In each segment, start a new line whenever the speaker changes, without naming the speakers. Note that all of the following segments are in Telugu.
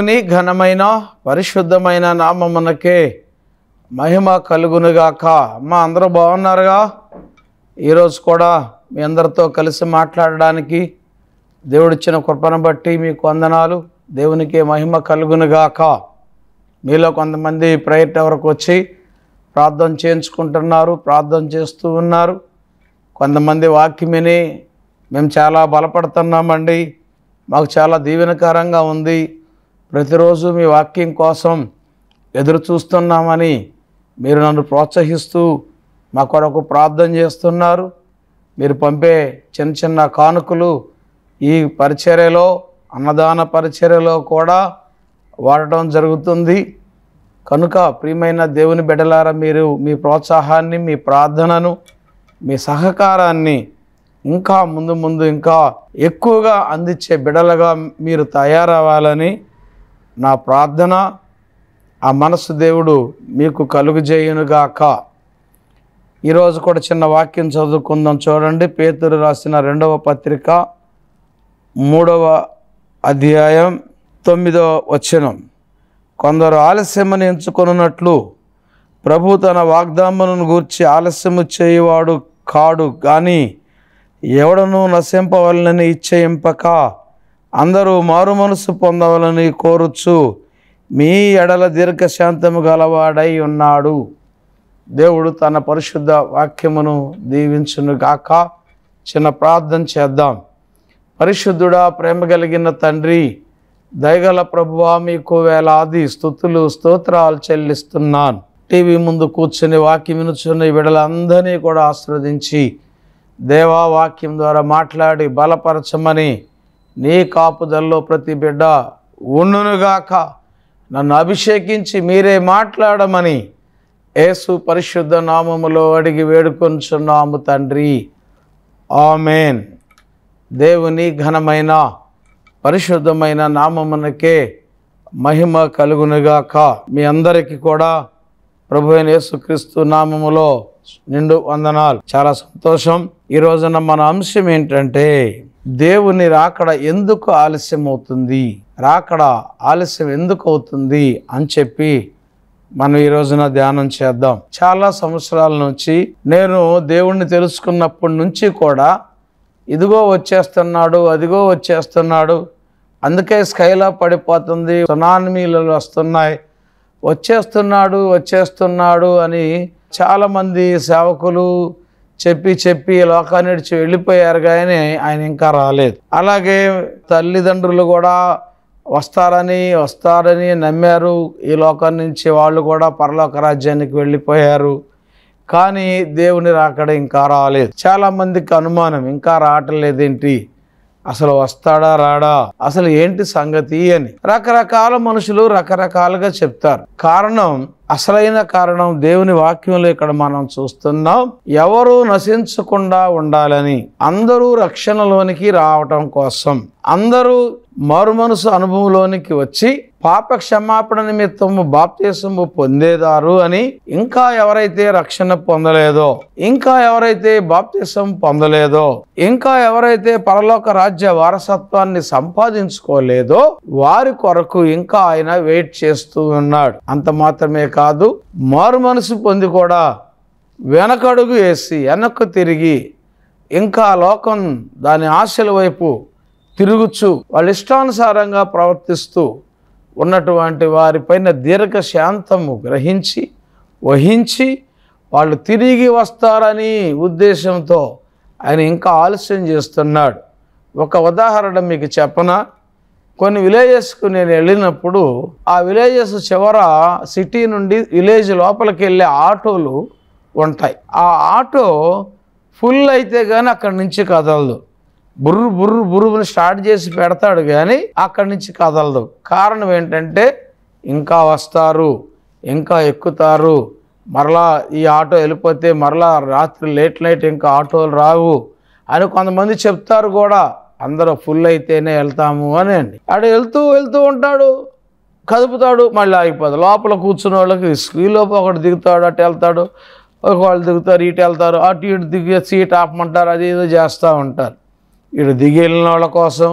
దేవుని ఘనమైన పరిశుద్ధమైన నామమునకే మహిమ కలుగునుగాక మా అందరూ బాగున్నారుగా ఈరోజు కూడా మీ అందరితో కలిసి మాట్లాడడానికి దేవుడిచ్చిన కృపను బట్టి మీకు వందనాలు దేవునికి మహిమ కలుగునుగాక మీలో కొంతమంది ప్రేయర్ వరకు వచ్చి ప్రార్థన చేయించుకుంటున్నారు ప్రార్థన చేస్తూ ఉన్నారు కొంతమంది వాక్యమిని మేము చాలా బలపడుతున్నామండి మాకు చాలా దీవెనకరంగా ఉంది ప్రతిరోజు మీ వాక్యం కోసం ఎదురు చూస్తున్నామని మీరు నన్ను ప్రోత్సహిస్తూ మా కొరకు ప్రార్థన చేస్తున్నారు మీరు పంపే చిన్న చిన్న కానుకలు ఈ పరిచర్యలో అన్నదాన పరిచర్యలో కూడా వాడటం జరుగుతుంది కనుక ప్రియమైన దేవుని బిడ్డలార మీరు మీ ప్రోత్సాహాన్ని మీ ప్రార్థనను మీ సహకారాన్ని ఇంకా ముందు ముందు ఇంకా ఎక్కువగా అందించే బిడలుగా మీరు తయారవ్వాలని నా ప్రార్థన ఆ మనసు దేవుడు మీకు కలుగుజేయునుగాక ఈరోజు కూడా చిన్న వాక్యం చదువుకుందాం చూడండి పేతురు రాసిన రెండవ పత్రిక మూడవ అధ్యాయం తొమ్మిదవ వచనం కొందరు ఆలస్యమని ఎంచుకున్నట్లు ప్రభు తన వాగ్దానమును గూర్చి ఆలస్యము చేయవాడు కాడు కానీ ఎవడనూ నశింపవలనని ఇచ్చేయింపక అందరూ మారు మనసు పొందవాలని కోరుచు మీ ఎడల దీర్ఘశాంతము గలవాడై ఉన్నాడు దేవుడు తన పరిశుద్ధ వాక్యమును దీవించును గాక చిన్న ప్రార్థన చేద్దాం పరిశుద్ధుడా ప్రేమ కలిగిన తండ్రి దయగల ప్రభువా మీకు వేలాది స్థుతులు స్తోత్రాలు చెల్లిస్తున్నాను టీవీ ముందు కూర్చుని వాక్యం వినుచున్న విడలందరినీ కూడా ఆస్వాదించి దేవా వాక్యం ద్వారా మాట్లాడి బలపరచమని నీ కాపుదల్లో ప్రతి బిడ్డ ఉండునుగాక నన్ను అభిషేకించి మీరే మాట్లాడమని యేసు పరిశుద్ధ నామములో అడిగి వేడుకొంచున్నాము తండ్రి ఆమెన్ దేవుని ఘనమైన పరిశుద్ధమైన నామమునకే మహిమ కలుగునుగాక మీ అందరికీ కూడా ప్రభు యేసుక్రీస్తు నామములో నిండు వందనాలు చాలా సంతోషం ఈ రోజున మన అంశం ఏంటంటే దేవుని రాకడ ఎందుకు ఆలస్యం అవుతుంది రాకడ ఆలస్యం ఎందుకు అవుతుంది అని చెప్పి మనం ఈ రోజున ధ్యానం చేద్దాం చాలా సంవత్సరాల నుంచి నేను దేవుణ్ణి తెలుసుకున్నప్పటి నుంచి కూడా ఇదిగో వచ్చేస్తున్నాడు అదిగో వచ్చేస్తున్నాడు అందుకే స్కైలా పడిపోతుంది సునామీలు వస్తున్నాయి వచ్చేస్తున్నాడు వచ్చేస్తున్నాడు అని చాలామంది సేవకులు చెప్పి చెప్పి లోకాన్ని నడిచి వెళ్ళిపోయారు కానీ ఆయన ఇంకా రాలేదు అలాగే తల్లిదండ్రులు కూడా వస్తారని వస్తారని నమ్మారు ఈ లోకం నుంచి వాళ్ళు కూడా పరలోక రాజ్యానికి వెళ్ళిపోయారు కానీ దేవుని రాకడ ఇంకా రాలేదు చాలామందికి అనుమానం ఇంకా లేదేంటి అసలు వస్తాడా రాడా అసలు ఏంటి సంగతి అని రకరకాల మనుషులు రకరకాలుగా చెప్తారు కారణం అసలైన కారణం దేవుని వాక్యంలో ఇక్కడ మనం చూస్తున్నాం ఎవరు నశించకుండా ఉండాలని అందరూ రక్షణలోనికి రావటం కోసం అందరూ మారుమనసు అనుభవంలోనికి వచ్చి పాప క్షమాపణ నిమిత్తము బాప్తీసము పొందేదారు అని ఇంకా ఎవరైతే రక్షణ పొందలేదో ఇంకా ఎవరైతే బాప్తీసం పొందలేదో ఇంకా ఎవరైతే పరలోక రాజ్య వారసత్వాన్ని సంపాదించుకోలేదో వారి కొరకు ఇంకా ఆయన వెయిట్ చేస్తూ ఉన్నాడు అంత మాత్రమే కాదు మారు మనసు పొంది కూడా వెనకడుగు వేసి వెనక్కు తిరిగి ఇంకా లోకం దాని ఆశల వైపు తిరుగుచు వాళ్ళ ఇష్టానుసారంగా ప్రవర్తిస్తూ ఉన్నటువంటి వారిపైన దీర్ఘశాంతము గ్రహించి వహించి వాళ్ళు తిరిగి వస్తారని ఉద్దేశంతో ఆయన ఇంకా ఆలస్యం చేస్తున్నాడు ఒక ఉదాహరణ మీకు చెప్పన కొన్ని విలేజెస్కు నేను వెళ్ళినప్పుడు ఆ విలేజెస్ చివర సిటీ నుండి విలేజ్ లోపలికి వెళ్ళే ఆటోలు ఉంటాయి ఆ ఆటో ఫుల్ అయితే కానీ అక్కడి నుంచి కదలదు బుర్రు బుర్రు బుర్రుని స్టార్ట్ చేసి పెడతాడు కానీ అక్కడి నుంచి కదలదు కారణం ఏంటంటే ఇంకా వస్తారు ఇంకా ఎక్కుతారు మరలా ఈ ఆటో వెళ్ళిపోతే మరలా రాత్రి లేట్ నైట్ ఇంకా ఆటోలు రావు అని కొంతమంది చెప్తారు కూడా అందరూ ఫుల్ అయితేనే వెళ్తాము అని అండి ఆడు వెళ్తూ వెళ్తూ ఉంటాడు కదుపుతాడు మళ్ళీ ఆగిపోతాడు లోపల కూర్చున్న వాళ్ళకి స్క్రీన్లోపు ఒకటి దిగుతాడు అటు వెళ్తాడు ఒకవాళ్ళు దిగుతారు ఇటు వెళ్తారు అటు ఇటు దిగి సీట్ ఆపమంటారు అది ఏదో చేస్తూ ఉంటారు ఇటు వెళ్ళిన వాళ్ళ కోసం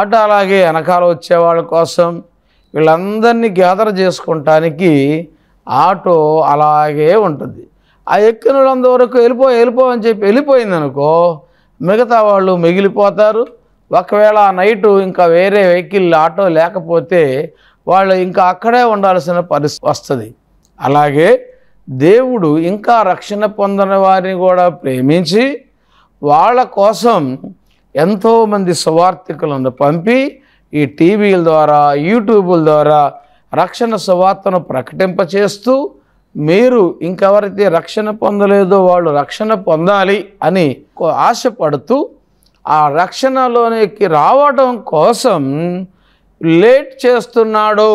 అటు అలాగే వెనకాల వచ్చే వాళ్ళ కోసం వీళ్ళందరినీ గ్యాదర్ చేసుకుంటానికి ఆటో అలాగే ఉంటుంది ఆ ఎక్కిన వరకు వెళ్ళిపో వెళ్ళిపో అని చెప్పి వెళ్ళిపోయింది అనుకో మిగతా వాళ్ళు మిగిలిపోతారు ఒకవేళ నైటు ఇంకా వేరే వెహికల్ ఆటో లేకపోతే వాళ్ళు ఇంకా అక్కడే ఉండాల్సిన పరిస్థితి వస్తుంది అలాగే దేవుడు ఇంకా రక్షణ పొందని వారిని కూడా ప్రేమించి వాళ్ళ కోసం ఎంతోమంది సువార్థికులను పంపి ఈ టీవీల ద్వారా యూట్యూబుల ద్వారా రక్షణ సువార్తను ప్రకటింపచేస్తూ మీరు ఇంకెవరైతే రక్షణ పొందలేదో వాళ్ళు రక్షణ పొందాలి అని ఆశపడుతూ ఆ రక్షణలోనికి రావడం కోసం లేట్ చేస్తున్నాడు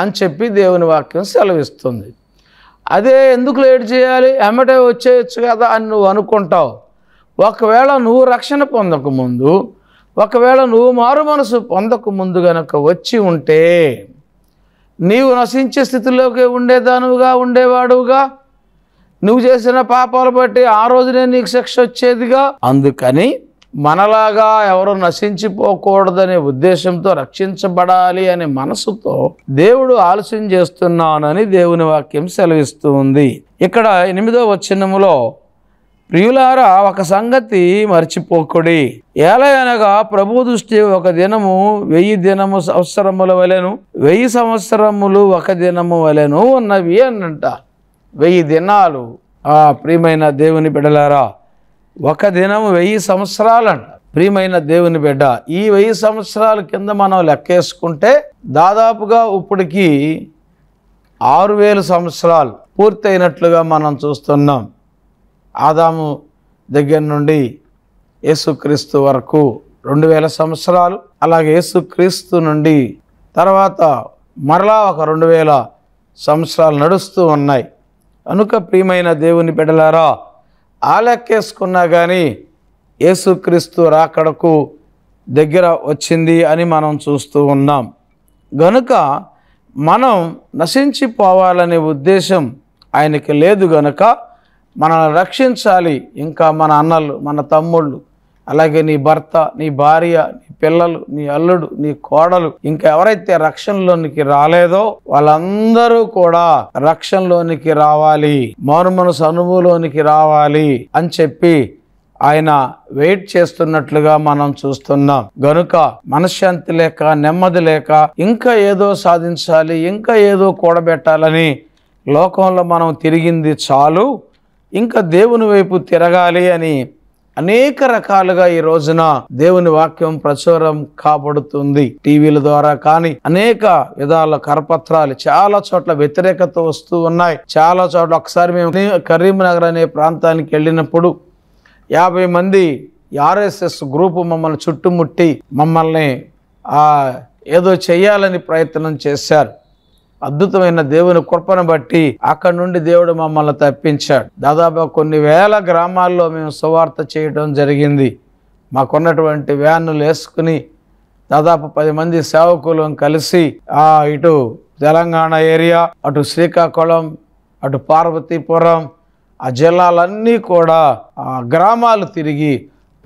అని చెప్పి దేవుని వాక్యం సెలవిస్తుంది అదే ఎందుకు లేట్ చేయాలి ఎమ్మటే వచ్చేయచ్చు కదా అని నువ్వు అనుకుంటావు ఒకవేళ నువ్వు రక్షణ పొందకముందు ఒకవేళ నువ్వు మారు మనసు పొందకముందు గనక వచ్చి ఉంటే నీవు నశించే స్థితిలోకి ఉండేదానువుగా ఉండేవాడుగా నువ్వు చేసిన పాపాలు బట్టి ఆ రోజునే నీకు శిక్ష వచ్చేదిగా అందుకని మనలాగా ఎవరు నశించిపోకూడదనే ఉద్దేశంతో రక్షించబడాలి అనే మనసుతో దేవుడు ఆలస్యం చేస్తున్నానని దేవుని వాక్యం సెలవిస్తుంది ఇక్కడ ఎనిమిదో వచ్చినములో ప్రియులారా ఒక సంగతి మర్చిపోకుడి ఏలయనగా ప్రభు దృష్టి ఒక దినము వెయ్యి దినము సంవత్సరముల వలెను వెయ్యి సంవత్సరములు ఒక దినము వలెను ఉన్నవి అన్నంట వెయ్యి దినాలు ఆ ప్రియమైన దేవుని బిడ్డలారా ఒక దినము వెయ్యి సంవత్సరాలంట ప్రియమైన దేవుని బిడ్డ ఈ వెయ్యి సంవత్సరాల కింద మనం లెక్కేసుకుంటే దాదాపుగా ఇప్పటికీ ఆరు వేల సంవత్సరాలు పూర్తయినట్లుగా మనం చూస్తున్నాం ఆదాము దగ్గర నుండి యేసుక్రీస్తు వరకు రెండు వేల సంవత్సరాలు అలాగే యేసుక్రీస్తు నుండి తర్వాత మరలా ఒక రెండు వేల సంవత్సరాలు నడుస్తూ ఉన్నాయి కనుక ప్రియమైన దేవుని బిడలారా ఆలెక్కేసుకున్నా కానీ యేసుక్రీస్తు రాకడకు దగ్గర వచ్చింది అని మనం చూస్తూ ఉన్నాం గనుక మనం నశించిపోవాలనే ఉద్దేశం ఆయనకి లేదు గనుక మనల్ని రక్షించాలి ఇంకా మన అన్నలు మన తమ్ముళ్ళు అలాగే నీ భర్త నీ భార్య నీ పిల్లలు నీ అల్లుడు నీ కోడలు ఇంకా ఎవరైతే రక్షణలోనికి రాలేదో వాళ్ళందరూ కూడా రక్షణలోనికి రావాలి మనసు అనుభవంలోనికి రావాలి అని చెప్పి ఆయన వెయిట్ చేస్తున్నట్లుగా మనం చూస్తున్నాం గనుక మనశ్శాంతి లేక నెమ్మది లేక ఇంకా ఏదో సాధించాలి ఇంకా ఏదో కూడబెట్టాలని లోకంలో మనం తిరిగింది చాలు ఇంకా దేవుని వైపు తిరగాలి అని అనేక రకాలుగా ఈ రోజున దేవుని వాక్యం ప్రచురం కాబడుతుంది టీవీల ద్వారా కానీ అనేక విధాల కరపత్రాలు చాలా చోట్ల వ్యతిరేకత వస్తూ ఉన్నాయి చాలా చోట్ల ఒకసారి మేము కరీంనగర్ అనే ప్రాంతానికి వెళ్ళినప్పుడు యాభై మంది ఆర్ఎస్ఎస్ గ్రూపు మమ్మల్ని చుట్టుముట్టి మమ్మల్ని ఏదో చేయాలని ప్రయత్నం చేశారు అద్భుతమైన దేవుని కృపను బట్టి అక్కడ నుండి దేవుడు మమ్మల్ని తప్పించాడు దాదాపు కొన్ని వేల గ్రామాల్లో మేము సువార్త చేయడం జరిగింది మాకున్నటువంటి వ్యాన్లు వేసుకుని దాదాపు పది మంది సేవకులు కలిసి ఇటు తెలంగాణ ఏరియా అటు శ్రీకాకుళం అటు పార్వతీపురం ఆ జిల్లాలన్నీ కూడా ఆ గ్రామాలు తిరిగి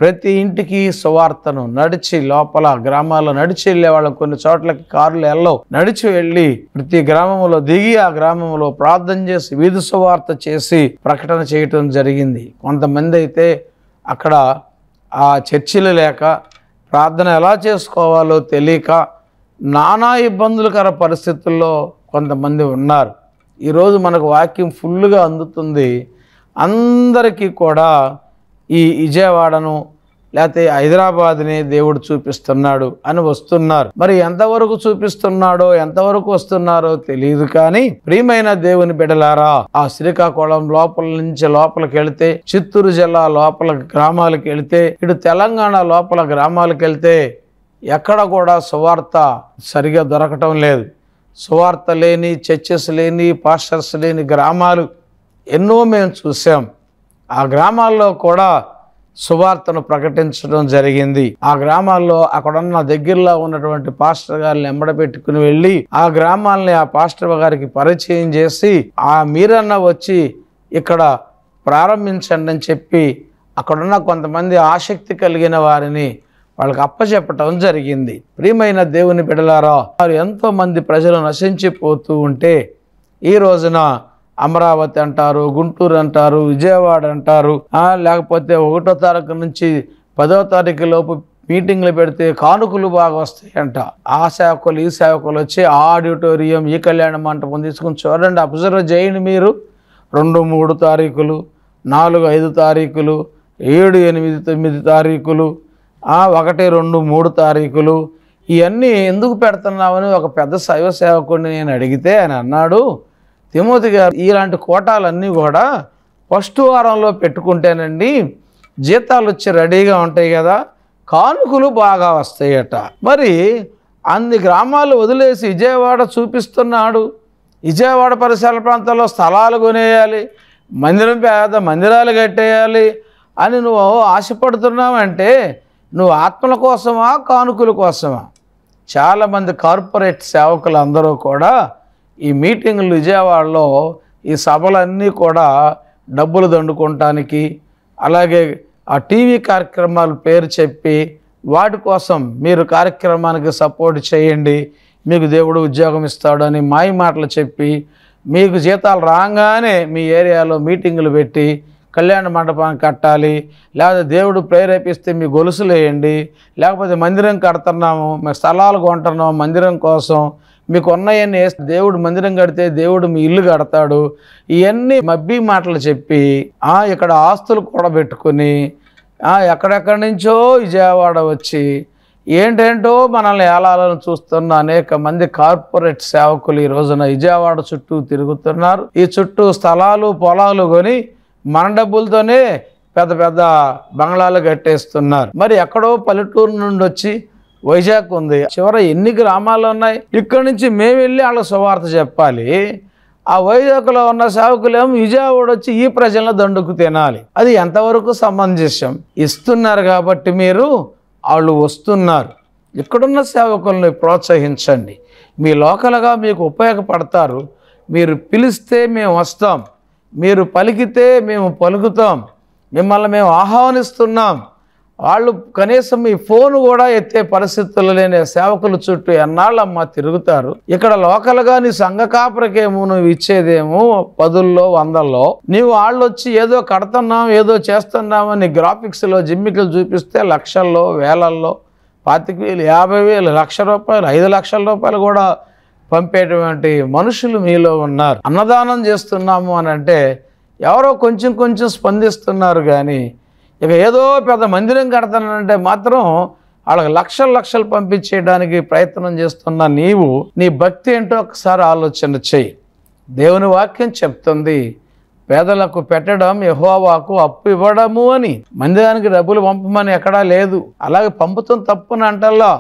ప్రతి ఇంటికి సువార్తను నడిచి లోపల గ్రామాల్లో నడిచి వెళ్ళే వాళ్ళం కొన్ని చోట్లకి కార్లు ఎల్లో నడిచి వెళ్ళి ప్రతి గ్రామంలో దిగి ఆ గ్రామంలో ప్రార్థన చేసి వీధి సువార్త చేసి ప్రకటన చేయటం జరిగింది కొంతమంది అయితే అక్కడ ఆ చర్చిలు లేక ప్రార్థన ఎలా చేసుకోవాలో తెలియక నానా ఇబ్బందులకర పరిస్థితుల్లో కొంతమంది ఉన్నారు ఈరోజు మనకు వాక్యం ఫుల్గా అందుతుంది అందరికీ కూడా ఈ విజయవాడను లేకపోతే హైదరాబాద్ని దేవుడు చూపిస్తున్నాడు అని వస్తున్నారు మరి ఎంతవరకు చూపిస్తున్నాడో ఎంతవరకు వస్తున్నారో తెలియదు కానీ ప్రియమైన దేవుని బిడలారా ఆ శ్రీకాకుళం లోపల నుంచి లోపలికి వెళితే చిత్తూరు జిల్లా లోపల గ్రామాలకు వెళితే ఇటు తెలంగాణ లోపల గ్రామాలకు వెళితే ఎక్కడ కూడా సువార్త సరిగా దొరకటం లేదు సువార్త లేని చర్చెస్ లేని పాస్టర్స్ లేని గ్రామాలు ఎన్నో మేము చూసాం ఆ గ్రామాల్లో కూడా సువార్తను ప్రకటించడం జరిగింది ఆ గ్రామాల్లో అక్కడున్న దగ్గరలో ఉన్నటువంటి పాస్టర్ గారిని ఎంబడబెట్టుకుని వెళ్ళి ఆ గ్రామాల్ని ఆ పాస్టర్ గారికి పరిచయం చేసి ఆ మీరన్న వచ్చి ఇక్కడ ప్రారంభించండి అని చెప్పి అక్కడున్న కొంతమంది ఆసక్తి కలిగిన వారిని వాళ్ళకి అప్పచెప్పటం జరిగింది ప్రియమైన దేవుని బిడలారా వారు ఎంతోమంది ప్రజలు నశించిపోతూ ఉంటే ఈ రోజున అమరావతి అంటారు గుంటూరు అంటారు విజయవాడ అంటారు లేకపోతే ఒకటో తారీఖు నుంచి పదో తారీఖు లోపు మీటింగ్లు పెడితే కానుకలు బాగా వస్తాయంట ఆ సేవకులు ఈ సేవకులు వచ్చి ఆడిటోరియం ఈ కళ్యాణ మంటపం తీసుకుని చూడండి అబ్జర్వ్ చేయండి మీరు రెండు మూడు తారీఖులు నాలుగు ఐదు తారీఖులు ఏడు ఎనిమిది తొమ్మిది తారీఖులు ఒకటి రెండు మూడు తారీఖులు ఇవన్నీ ఎందుకు పెడుతున్నామని ఒక పెద్ద శైవ సేవకుడిని నేను అడిగితే ఆయన అన్నాడు తిమోతి గారు ఇలాంటి కోటాలన్నీ కూడా ఫస్ట్ వారంలో పెట్టుకుంటేనండి జీతాలు వచ్చి రెడీగా ఉంటాయి కదా కానుకలు బాగా వస్తాయట మరి అన్ని గ్రామాలు వదిలేసి విజయవాడ చూపిస్తున్నాడు విజయవాడ పరిసర ప్రాంతాల్లో స్థలాలు కొనేయాలి మందిరం పేద మందిరాలు కట్టేయాలి అని నువ్వు ఆశపడుతున్నావంటే నువ్వు ఆత్మల కోసమా కానుకల కోసమా చాలామంది కార్పొరేట్ సేవకులు అందరూ కూడా ఈ మీటింగ్లు విజయవాడలో ఈ సభలన్నీ కూడా డబ్బులు దండుకోవటానికి అలాగే ఆ టీవీ కార్యక్రమాలు పేరు చెప్పి వాటి కోసం మీరు కార్యక్రమానికి సపోర్ట్ చేయండి మీకు దేవుడు ఉద్యోగం ఇస్తాడని మాయ మాటలు చెప్పి మీకు జీతాలు రాగానే మీ ఏరియాలో మీటింగులు పెట్టి కళ్యాణ మండపాన్ని కట్టాలి లేకపోతే దేవుడు ప్రేరేపిస్తే మీ గొలుసులు వేయండి లేకపోతే మందిరం కడుతున్నాము మేము స్థలాలు కొంటున్నాము మందిరం కోసం మీకు ఉన్నాయని దేవుడు మందిరం కడితే దేవుడు మీ ఇల్లు కడతాడు ఇవన్నీ మబ్బీ మాటలు చెప్పి ఇక్కడ ఆస్తులు ఆ ఎక్కడెక్కడి నుంచో విజయవాడ వచ్చి ఏంటేంటో మనల్ని ఏలాలని చూస్తున్న అనేక మంది కార్పొరేట్ సేవకులు ఈ రోజున విజయవాడ చుట్టూ తిరుగుతున్నారు ఈ చుట్టూ స్థలాలు పొలాలు కొని మన డబ్బులతోనే పెద్ద పెద్ద బంగ్లాలు కట్టేస్తున్నారు మరి ఎక్కడో పల్లెటూరు నుండి వచ్చి వైజాగ్ ఉంది చివర ఎన్ని గ్రామాలు ఉన్నాయి ఇక్కడ నుంచి మేము వెళ్ళి వాళ్ళకి శుభార్త చెప్పాలి ఆ వైజాగ్లో ఉన్న సేవకులేమో విజయవాడ వచ్చి ఈ ప్రజలను దండుకు తినాలి అది ఎంతవరకు సమంజసం ఇస్తున్నారు కాబట్టి మీరు వాళ్ళు వస్తున్నారు ఇక్కడున్న సేవకులను ప్రోత్సహించండి మీ లోకల్గా మీకు ఉపయోగపడతారు మీరు పిలిస్తే మేము వస్తాం మీరు పలికితే మేము పలుకుతాం మిమ్మల్ని మేము ఆహ్వానిస్తున్నాం వాళ్ళు కనీసం ఈ ఫోన్ కూడా ఎత్తే పరిస్థితులు లేని సేవకుల చుట్టూ ఎన్నాళ్ళమ్మా తిరుగుతారు ఇక్కడ లోకల్గా నీ సంఘ నువ్వు ఇచ్చేదేమో పదుల్లో వందల్లో నీవు వాళ్ళు వచ్చి ఏదో కడుతున్నావు ఏదో చేస్తున్నాం అని గ్రాఫిక్స్లో జిమ్మికలు చూపిస్తే లక్షల్లో వేలల్లో పాతిక వేలు యాభై వేలు లక్ష రూపాయలు ఐదు లక్షల రూపాయలు కూడా పంపేటువంటి మనుషులు మీలో ఉన్నారు అన్నదానం చేస్తున్నాము అని అంటే ఎవరో కొంచెం కొంచెం స్పందిస్తున్నారు కానీ ఇక ఏదో పెద్ద మందిరం కడతానంటే మాత్రం వాళ్ళకి లక్షలు లక్షలు పంపించేయడానికి ప్రయత్నం చేస్తున్న నీవు నీ భక్తి ఏంటో ఒకసారి ఆలోచన చెయ్యి దేవుని వాక్యం చెప్తుంది పేదలకు పెట్టడం యహోవాకు అప్పు ఇవ్వడము అని మందిరానికి డబ్బులు పంపమని ఎక్కడా లేదు అలాగే పంపుతాం తప్పున అంటల్లా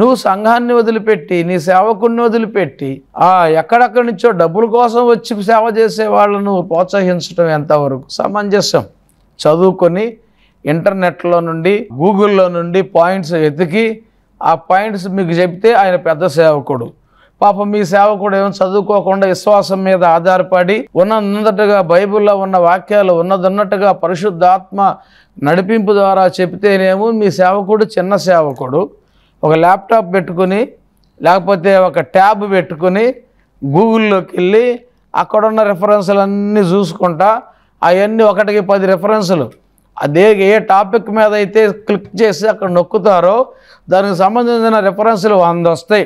నువ్వు సంఘాన్ని వదిలిపెట్టి నీ సేవకుడిని వదిలిపెట్టి ఆ ఎక్కడెక్కడి నుంచో డబ్బుల కోసం వచ్చి సేవ చేసే వాళ్ళను ప్రోత్సహించడం ఎంతవరకు సమంజసం చదువుకొని ఇంటర్నెట్లో నుండి గూగుల్లో నుండి పాయింట్స్ వెతికి ఆ పాయింట్స్ మీకు చెప్తే ఆయన పెద్ద సేవకుడు పాపం మీ సేవకుడు ఏమో చదువుకోకుండా విశ్వాసం మీద ఆధారపడి ఉన్నదంతటగా బైబిల్లో ఉన్న వాక్యాలు ఉన్నదన్నట్టుగా పరిశుద్ధాత్మ నడిపింపు ద్వారా చెప్తేనేమో మీ సేవకుడు చిన్న సేవకుడు ఒక ల్యాప్టాప్ పెట్టుకుని లేకపోతే ఒక ట్యాబ్ పెట్టుకుని గూగుల్లోకి వెళ్ళి అక్కడున్న రెఫరెన్స్లన్నీ చూసుకుంటా అవన్నీ ఒకటికి పది రెఫరెన్సులు అదే ఏ టాపిక్ మీద అయితే క్లిక్ చేసి అక్కడ నొక్కుతారో దానికి సంబంధించిన రెఫరెన్సులు వంద వస్తాయి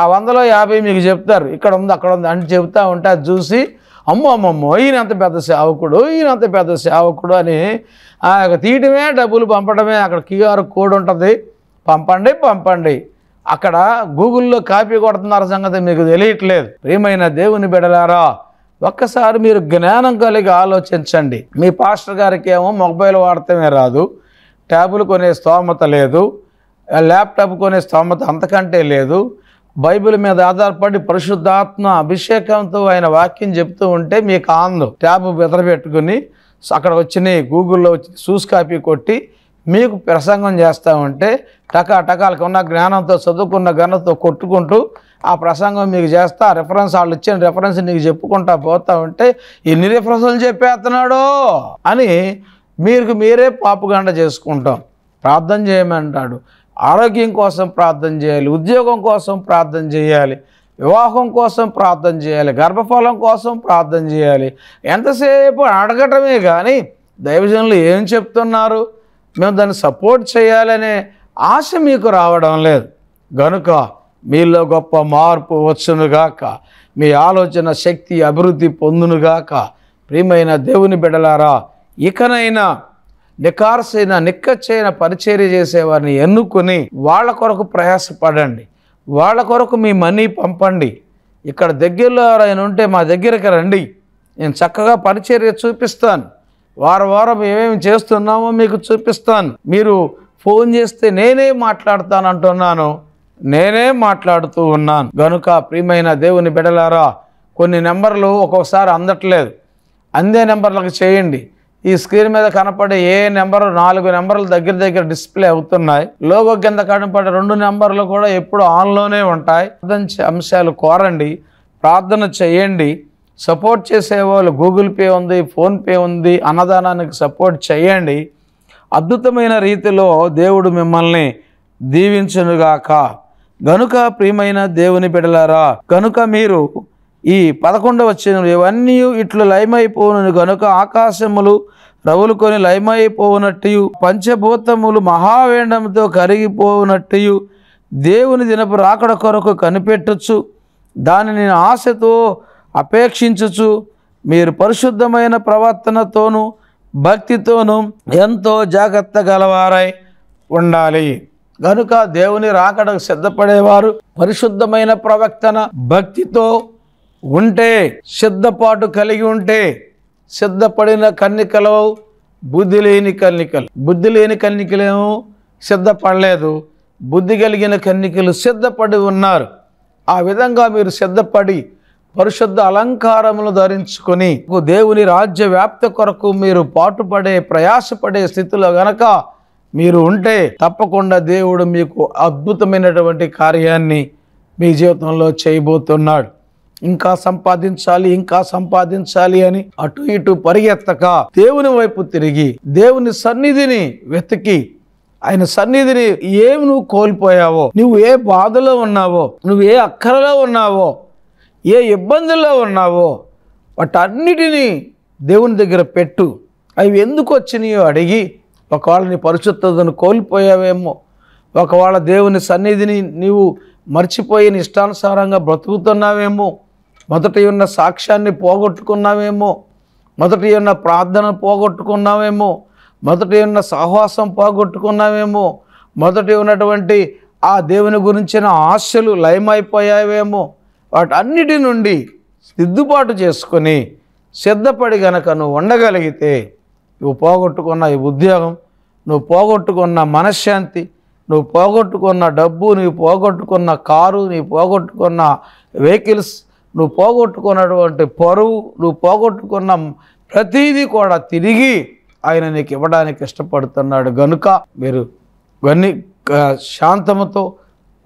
ఆ వందలో యాభై మీకు చెప్తారు ఇక్కడ ఉంది అక్కడ ఉంది అంటే చెప్తా ఉంటే అది చూసి అమ్మో అమ్మమ్మో ఈయన అంత పెద్ద సేవకుడు ఈయన అంత పెద్ద సేవకుడు అని ఆ యొక్క తీయటమే డబ్బులు పంపడమే అక్కడ క్యూఆర్ కోడ్ ఉంటుంది పంపండి పంపండి అక్కడ గూగుల్లో కాపీ కొడుతున్నారు సంగతి మీకు తెలియట్లేదు ప్రియమైన దేవుని బిడలారా ఒక్కసారి మీరు జ్ఞానం కలిగి ఆలోచించండి మీ పాస్టర్ గారికి ఏమో మొబైల్ వాడటమే రాదు ట్యాబులు కొనే స్తోమత లేదు ల్యాప్టాప్ కొనే స్తోమత అంతకంటే లేదు బైబిల్ మీద ఆధారపడి పరిశుద్ధాత్మ అభిషేకంతో ఆయన వాక్యం చెప్తూ ఉంటే మీకు ఆందు ట్యాబ్ బెదరబెట్టుకుని అక్కడ వచ్చినాయి గూగుల్లో వచ్చి సూస్ కాపీ కొట్టి మీకు ప్రసంగం చేస్తూ ఉంటే టకా టకాలకు ఉన్న జ్ఞానంతో చదువుకున్న ఘనతో కొట్టుకుంటూ ఆ ప్రసంగం మీకు చేస్తా రెఫరెన్స్ వాళ్ళు ఇచ్చిన రెఫరెన్స్ నీకు చెప్పుకుంటా పోతా ఉంటే ఎన్ని రెఫరెన్స్లు చెప్పేస్తున్నాడో అని మీరు మీరే పాపుగండ చేసుకుంటాం ప్రార్థన చేయమంటాడు ఆరోగ్యం కోసం ప్రార్థన చేయాలి ఉద్యోగం కోసం ప్రార్థన చేయాలి వివాహం కోసం ప్రార్థన చేయాలి గర్భఫలం కోసం ప్రార్థన చేయాలి ఎంతసేపు అడగటమే కానీ దైవజనులు ఏం చెప్తున్నారు మేము దాన్ని సపోర్ట్ చేయాలనే ఆశ మీకు రావడం లేదు గనుక మీలో గొప్ప మార్పు వచ్చునుగాక మీ ఆలోచన శక్తి అభివృద్ధి పొందునుగాక ప్రియమైన దేవుని బిడలారా ఇకనైనా నికార్సైన నిక్కచ్చైన పరిచర్య చేసేవారిని ఎన్నుకొని వాళ్ళ కొరకు ప్రయాసపడండి వాళ్ళ కొరకు మీ మనీ పంపండి ఇక్కడ దగ్గరలో ఎవరైనా ఉంటే మా దగ్గరికి రండి నేను చక్కగా పరిచర్య చూపిస్తాను వారం వారం ఏమేమి చేస్తున్నామో మీకు చూపిస్తాను మీరు ఫోన్ చేస్తే నేనే మాట్లాడతాను అంటున్నాను నేనే మాట్లాడుతూ ఉన్నాను గనుక ప్రియమైన దేవుని బిడలారా కొన్ని నెంబర్లు ఒక్కొక్కసారి అందట్లేదు అందే నెంబర్లకు చేయండి ఈ స్క్రీన్ మీద కనపడే ఏ నెంబరు నాలుగు నెంబర్లు దగ్గర దగ్గర డిస్ప్లే అవుతున్నాయి లోగో కింద కనపడే రెండు నెంబర్లు కూడా ఎప్పుడు ఆన్లోనే ఉంటాయి అంశాలు కోరండి ప్రార్థన చేయండి సపోర్ట్ చేసేవాళ్ళు గూగుల్ పే ఉంది ఫోన్పే ఉంది అన్నదానానికి సపోర్ట్ చేయండి అద్భుతమైన రీతిలో దేవుడు మిమ్మల్ని దీవించునుగాక గనుక ప్రియమైన దేవుని పెడలారా కనుక మీరు ఈ పదకొండవ వచ్చిన ఇవన్నీ ఇట్లు లయమైపోను గనుక ఆకాశములు రవులుకొని లయమైపోనట్టు పంచభూతములు మహావేండంతో కరిగిపోనట్టు దేవుని దినపు రాకడ కొరకు కనిపెట్టచ్చు దానిని ఆశతో అపేక్షించచ్చు మీరు పరిశుద్ధమైన ప్రవర్తనతోనూ భక్తితోనూ ఎంతో జాగ్రత్త గలవారై ఉండాలి గనుక దేవుని రాకడకు సిద్ధపడేవారు పరిశుద్ధమైన ప్రవక్తన భక్తితో ఉంటే సిద్ధపాటు కలిగి ఉంటే సిద్ధపడిన కన్నికలు బుద్ధి లేని కన్నికలు బుద్ధి లేని కన్నికలేమో సిద్ధపడలేదు బుద్ధి కలిగిన కన్నికలు సిద్ధపడి ఉన్నారు ఆ విధంగా మీరు సిద్ధపడి పరిశుద్ధ అలంకారములు ధరించుకొని దేవుని రాజ్య వ్యాప్తి కొరకు మీరు పాటుపడే ప్రయాసపడే స్థితిలో గనక మీరు ఉంటే తప్పకుండా దేవుడు మీకు అద్భుతమైనటువంటి కార్యాన్ని మీ జీవితంలో చేయబోతున్నాడు ఇంకా సంపాదించాలి ఇంకా సంపాదించాలి అని అటు ఇటు పరిగెత్తక దేవుని వైపు తిరిగి దేవుని సన్నిధిని వెతికి ఆయన సన్నిధిని ఏమి నువ్వు కోల్పోయావో నువ్వు ఏ బాధలో ఉన్నావో నువ్వు ఏ అక్కరలో ఉన్నావో ఏ ఇబ్బందుల్లో ఉన్నావో వాటన్నిటినీ దేవుని దగ్గర పెట్టు అవి ఎందుకు వచ్చినాయో అడిగి ఒకవేళ నీ పరిశుద్ధతను కోల్పోయావేమో ఒకవేళ దేవుని సన్నిధిని నీవు మర్చిపోయి నీ ఇష్టానుసారంగా బ్రతుకుతున్నావేమో మొదటి ఉన్న సాక్ష్యాన్ని పోగొట్టుకున్నావేమో మొదటి ఉన్న ప్రార్థన పోగొట్టుకున్నావేమో మొదటి ఉన్న సాహసం పోగొట్టుకున్నావేమో మొదటి ఉన్నటువంటి ఆ దేవుని గురించిన ఆశలు లయమైపోయావేమో వాటన్నిటి నుండి సిద్దుబాటు చేసుకొని సిద్ధపడి గనక నువ్వు ఉండగలిగితే నువ్వు పోగొట్టుకున్న ఈ ఉద్యోగం నువ్వు పోగొట్టుకున్న మనశ్శాంతి నువ్వు పోగొట్టుకున్న డబ్బు నువ్వు పోగొట్టుకున్న కారు నీవు పోగొట్టుకున్న వెహికల్స్ నువ్వు పోగొట్టుకున్నటువంటి పరువు నువ్వు పోగొట్టుకున్న ప్రతీదీ కూడా తిరిగి ఆయన నీకు ఇవ్వడానికి ఇష్టపడుతున్నాడు గనుక మీరు గన్ని శాంతముతో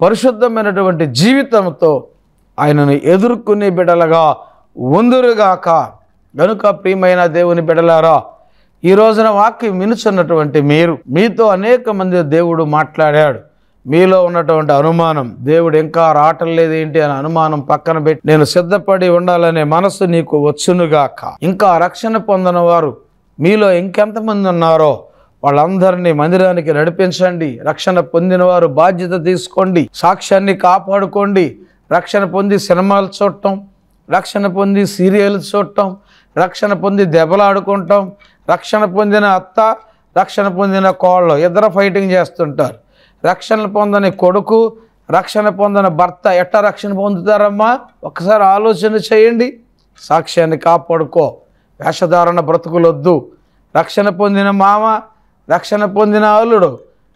పరిశుద్ధమైనటువంటి జీవితంతో ఆయనను ఎదుర్కొనే బిడలగా ఉందురుగాక గనుక ప్రియమైన దేవుని బిడలారా ఈ రోజున వాక్యం వినుచున్నటువంటి మీరు మీతో అనేక మంది దేవుడు మాట్లాడాడు మీలో ఉన్నటువంటి అనుమానం దేవుడు ఇంకా రావటం లేదు ఏంటి అని అనుమానం పక్కన పెట్టి నేను సిద్ధపడి ఉండాలనే మనసు నీకు వచ్చునుగాక ఇంకా రక్షణ పొందిన వారు మీలో ఇంకెంతమంది ఉన్నారో వాళ్ళందరినీ మందిరానికి నడిపించండి రక్షణ పొందిన వారు బాధ్యత తీసుకోండి సాక్ష్యాన్ని కాపాడుకోండి రక్షణ పొంది సినిమాలు చూడటం రక్షణ పొంది సీరియల్ చూడటం రక్షణ పొంది దెబ్బలాడుకుంటాం రక్షణ పొందిన అత్త రక్షణ పొందిన కోళ్ళు ఇద్దరు ఫైటింగ్ చేస్తుంటారు రక్షణ పొందని కొడుకు రక్షణ పొందిన భర్త ఎట్ట రక్షణ పొందుతారమ్మా ఒకసారి ఆలోచన చేయండి సాక్ష్యాన్ని కాపాడుకో వేషధారణ బ్రతుకులొద్దు రక్షణ పొందిన మామ రక్షణ పొందిన అల్లుడు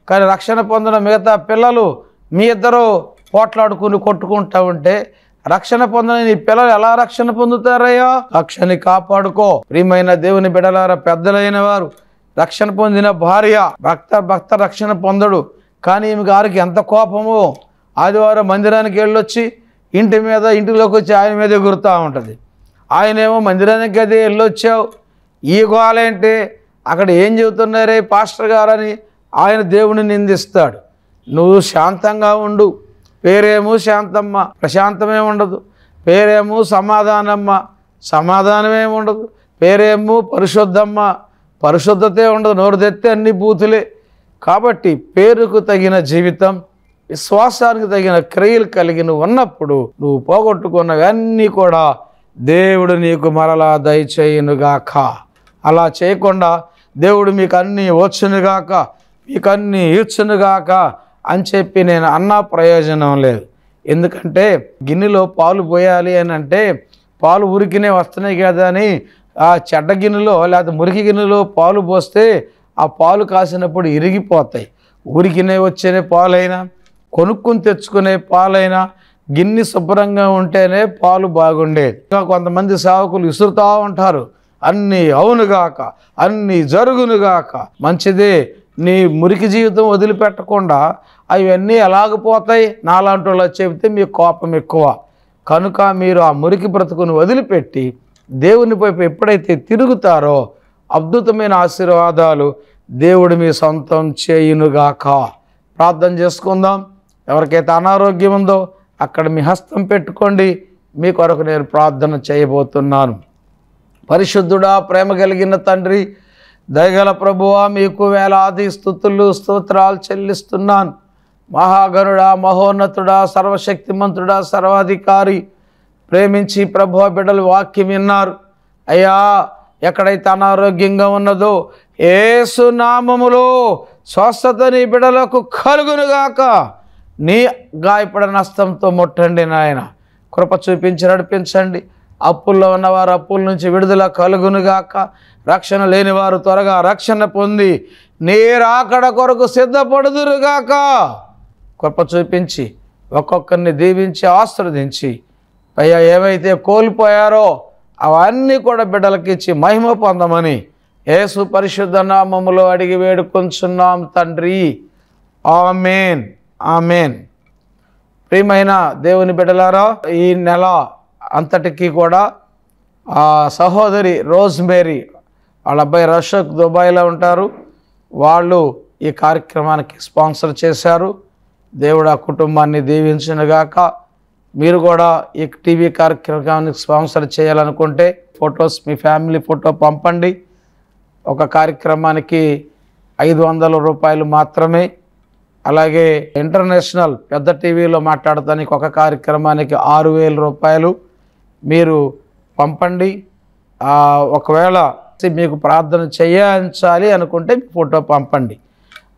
కానీ రక్షణ పొందిన మిగతా పిల్లలు మీ ఇద్దరు పోట్లాడుకుని కొట్టుకుంటా ఉంటే రక్షణ పొందని నీ పిల్లలు ఎలా రక్షణ పొందుతారయ్యో రక్షణ కాపాడుకో ప్రియమైన దేవుని బిడలారా పెద్దలైన వారు రక్షణ పొందిన భార్య భక్త భక్త రక్షణ పొందడు కానీ ఈమె గారికి ఎంత కోపమో ఆదివారం మందిరానికి వెళ్ళొచ్చి ఇంటి మీద ఇంటిలోకి వచ్చి ఆయన మీద ఎగురుతూ ఉంటుంది ఆయనేమో మందిరానికి అదే వెళ్ళొచ్చావు ఈ గోలేంటి అక్కడ ఏం చెబుతున్నారే పాస్టర్ గారని ఆయన దేవుని నిందిస్తాడు నువ్వు శాంతంగా ఉండు పేరేమో శాంతమ్మ ప్రశాంతమే ఉండదు పేరేమో సమాధానమ్మ సమాధానమే ఉండదు పేరేమో పరిశుద్ధమ్మ పరిశుద్ధతే ఉండదు నోరు తెత్తే అన్ని బూతులే కాబట్టి పేరుకు తగిన జీవితం విశ్వాసానికి తగిన క్రియలు కలిగిన ఉన్నప్పుడు నువ్వు పోగొట్టుకున్నవన్నీ కూడా దేవుడు నీకు మరలా దయచేయునుగాక అలా చేయకుండా దేవుడు మీకు అన్నీ వచ్చునుగాక మీకు అన్నీ ఇచ్చునుగాక అని చెప్పి నేను అన్నా ప్రయోజనం లేదు ఎందుకంటే గిన్నెలో పాలు పోయాలి అని అంటే పాలు ఉరికినే వస్తున్నాయి కదా అని ఆ చెడ్డ గిన్నెలో లేకపోతే మురికి గిన్నెలో పాలు పోస్తే ఆ పాలు కాసినప్పుడు ఇరిగిపోతాయి ఉరికినే వచ్చే పాలైనా కొనుక్కుని తెచ్చుకునే పాలైనా గిన్నె శుభ్రంగా ఉంటేనే పాలు బాగుండేది ఇంకా కొంతమంది సేవకులు విసురుతూ ఉంటారు అన్నీ అవునుగాక అన్నీ జరుగునుగాక మంచిదే నీ మురికి జీవితం వదిలిపెట్టకుండా అవన్నీ ఎలాగ పోతాయి నాలాంటి వాళ్ళు చెబితే మీకు కోపం ఎక్కువ కనుక మీరు ఆ మురికి బ్రతుకుని వదిలిపెట్టి దేవుని పైపు ఎప్పుడైతే తిరుగుతారో అద్భుతమైన ఆశీర్వాదాలు దేవుడు మీ సొంతం చేయునుగాక ప్రార్థన చేసుకుందాం ఎవరికైతే అనారోగ్యం ఉందో అక్కడ మీ హస్తం పెట్టుకోండి మీ కొరకు నేను ప్రార్థన చేయబోతున్నాను పరిశుద్ధుడా ప్రేమ కలిగిన తండ్రి దయగల ప్రభువా మీకు వేలాది స్థుతులు స్తోత్రాలు చెల్లిస్తున్నాను మహాగనుడా మహోన్నతుడా సర్వశక్తిమంతుడా సర్వాధికారి ప్రేమించి ప్రభు బిడ్డలు వాక్యం విన్నారు అయ్యా ఎక్కడైతే అనారోగ్యంగా ఉన్నదో ఏసు నామములో స్వస్థత నీ బిడలకు కలుగునుగాక నీ గాయపడ నష్టంతో ముట్టండి నాయన కృప చూపించి నడిపించండి అప్పుల్లో ఉన్నవారు అప్పుల నుంచి విడుదల కలుగునుగాక రక్షణ లేనివారు త్వరగా రక్షణ పొంది నీరాకడ కొరకు సిద్ధపడుదురుగాక కృప చూపించి ఒక్కొక్కరిని దీవించి ఆశ్రవదించి అయ్యా ఏమైతే కోల్పోయారో అవన్నీ కూడా బిడ్డలకిచ్చి మహిమ పొందమని యేసు పరిశుద్ధ నామములో అడిగి వేడుకొంచున్నాం తండ్రి ఆమెన్ ఆమెన్ ప్రియమైన దేవుని బిడ్డలారా ఈ నెల అంతటికీ కూడా ఆ సహోదరి రోజ్ మేరీ వాళ్ళ అబ్బాయి రషక్ దుబాయ్లో ఉంటారు వాళ్ళు ఈ కార్యక్రమానికి స్పాన్సర్ చేశారు దేవుడు ఆ కుటుంబాన్ని దీవించినగాక మీరు కూడా ఈ టీవీ కార్యక్రమానికి స్పాన్సర్ చేయాలనుకుంటే ఫొటోస్ మీ ఫ్యామిలీ ఫోటో పంపండి ఒక కార్యక్రమానికి ఐదు వందల రూపాయలు మాత్రమే అలాగే ఇంటర్నేషనల్ పెద్ద టీవీలో మాట్లాడటానికి ఒక కార్యక్రమానికి ఆరు రూపాయలు మీరు పంపండి ఒకవేళ మీకు ప్రార్థన చేయించాలి అనుకుంటే ఫోటో పంపండి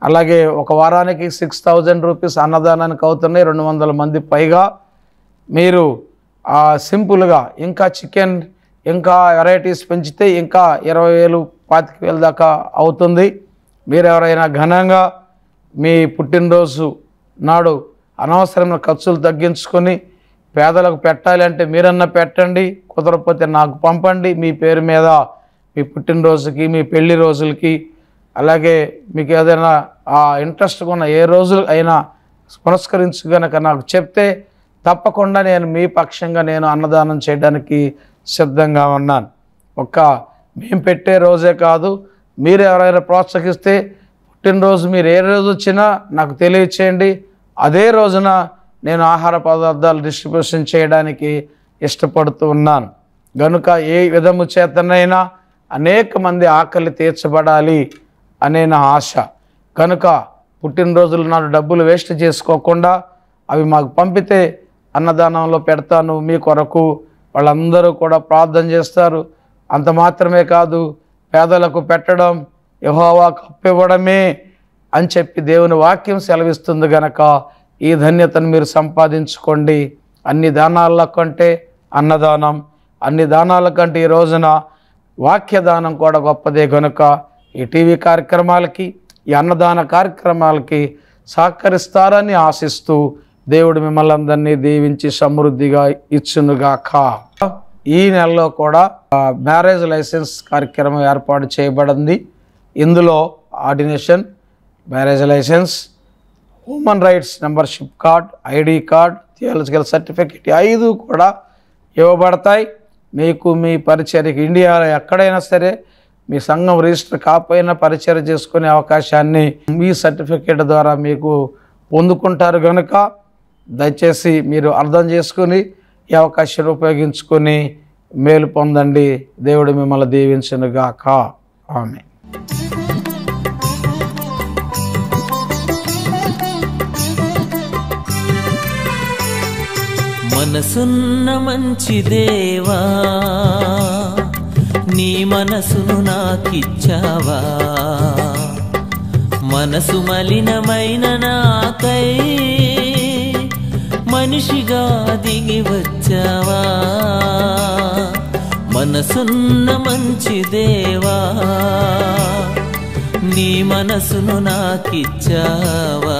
అలాగే ఒక వారానికి సిక్స్ థౌజండ్ రూపీస్ అన్నదానానికి అవుతున్నాయి రెండు వందల మంది పైగా మీరు సింపుల్గా ఇంకా చికెన్ ఇంకా వెరైటీస్ పెంచితే ఇంకా ఇరవై వేలు పాతిక వేలు దాకా అవుతుంది మీరు ఎవరైనా ఘనంగా మీ పుట్టినరోజు నాడు అనవసరమైన ఖర్చులు తగ్గించుకొని పేదలకు పెట్టాలి అంటే మీరన్నా పెట్టండి కుదరకపోతే నాకు పంపండి మీ పేరు మీద మీ పుట్టినరోజుకి మీ పెళ్లి రోజులకి అలాగే మీకు ఏదైనా ఆ ఇంట్రెస్ట్గా ఉన్న ఏ రోజులు అయినా పురస్కరించి కనుక నాకు చెప్తే తప్పకుండా నేను మీ పక్షంగా నేను అన్నదానం చేయడానికి సిద్ధంగా ఉన్నాను ఒక్క మేము పెట్టే రోజే కాదు మీరు ఎవరైనా ప్రోత్సహిస్తే పుట్టినరోజు మీరు ఏ రోజు వచ్చినా నాకు తెలియచేయండి అదే రోజున నేను ఆహార పదార్థాలు డిస్ట్రిబ్యూషన్ చేయడానికి ఇష్టపడుతూ ఉన్నాను గనుక ఏ విధము చేతనైనా అనేక మంది ఆకలి తీర్చబడాలి అనే నా ఆశ కనుక పుట్టినరోజులు నాకు డబ్బులు వేస్ట్ చేసుకోకుండా అవి మాకు పంపితే అన్నదానంలో పెడతాను మీ కొరకు వాళ్ళందరూ కూడా ప్రార్థన చేస్తారు అంత మాత్రమే కాదు పేదలకు పెట్టడం యహోవా కప్పివ్వడమే అని చెప్పి దేవుని వాక్యం సెలవిస్తుంది గనక ఈ ధన్యతను మీరు సంపాదించుకోండి అన్ని దానాల కంటే అన్నదానం అన్ని దానాల కంటే ఈ రోజున వాక్యదానం కూడా గొప్పదే కనుక ఈ టీవీ కార్యక్రమాలకి ఈ అన్నదాన కార్యక్రమాలకి సహకరిస్తారని ఆశిస్తూ దేవుడు మిమ్మల్ని అందరినీ దీవించి సమృద్ధిగా ఇచ్చునుగాక ఈ నెలలో కూడా మ్యారేజ్ లైసెన్స్ కార్యక్రమం ఏర్పాటు చేయబడింది ఇందులో ordination marriage license human rights membership card ID card theological certificate ఐదు కూడా ఇవ్వబడతాయి మీకు మీ పరిచర్కి ఇండియాలో ఎక్కడైనా సరే మీ సంఘం రిజిస్టర్ కాకపోయినా పరిచయం చేసుకునే అవకాశాన్ని మీ సర్టిఫికేట్ ద్వారా మీకు పొందుకుంటారు కనుక దయచేసి మీరు అర్థం చేసుకుని ఈ అవకాశాన్ని ఉపయోగించుకొని మేలు పొందండి దేవుడు మిమ్మల్ని దీవించనుగాక ఆమె
మనసున్న మంచి దేవా నీ మనసును నాకిచ్చావా మనసు మలినమైన నాకై మనిషిగా దిగి వచ్చావా మనసున్న మంచి దేవా నీ మనసును నాకిచ్చావా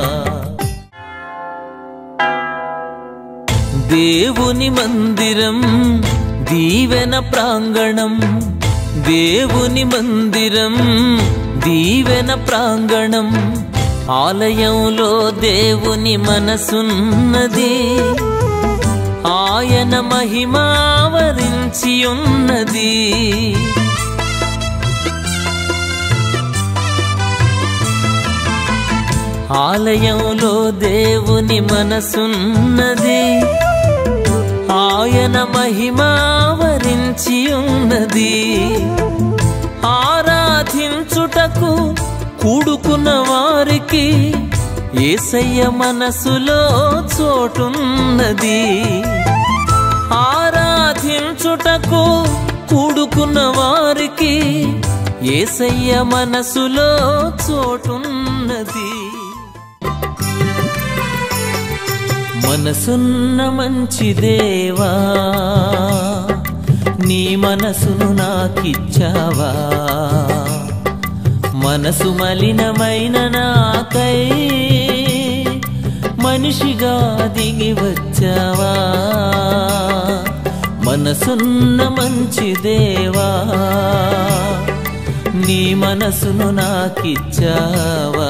దేవుని మందిరం దీవెన ప్రాంగణం దేవుని మందిరం దీవెన ప్రాంగణం ఆలయంలో దేవుని మనసున్నది ఆయన మహిమావరించి ఉన్నది ఆలయంలో దేవుని మనసున్నది ఆయన మహిమా వరించి ఉన్నది ఆరాధించుటకు కూడుకున్న వారికి ఏసయ్య మనసులో చోటున్నది ఆరాధించుటకు కూడుకున్న వారికి ఏసయ్య మనసులో చోటున్నది మనసున్న మంచి దేవా నీ మనసును నాకిచ్చావా మనసు మలినమైన నాకై మనిషిగా దిగి వచ్చావా మనసున్న మంచి దేవా నీ మనసును నాకిచ్చావా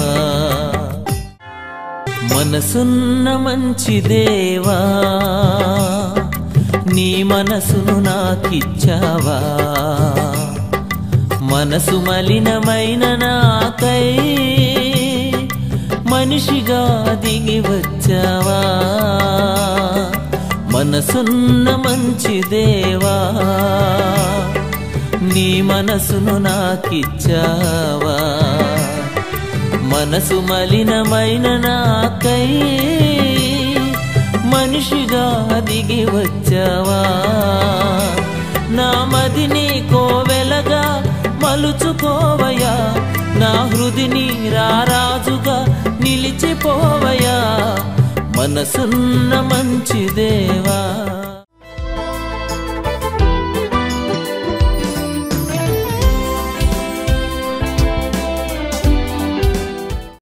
మనసున్న మంచి దేవా నీ మనసును నాకిచ్చావా మనసు మలినమైన నాకై మనిషిగా దిగి వచ్చావా మనసున్న మంచి దేవా నీ మనసును నాకిచ్చావా మనసు మలినమైన నాకై మనిషిగా దిగి వచ్చావా నా మది కోవెలగా వెలగా మలుచుకోవయా నా హృదిని రారాజుగా నిలిచిపోవయా మనసున్న మంచి దేవా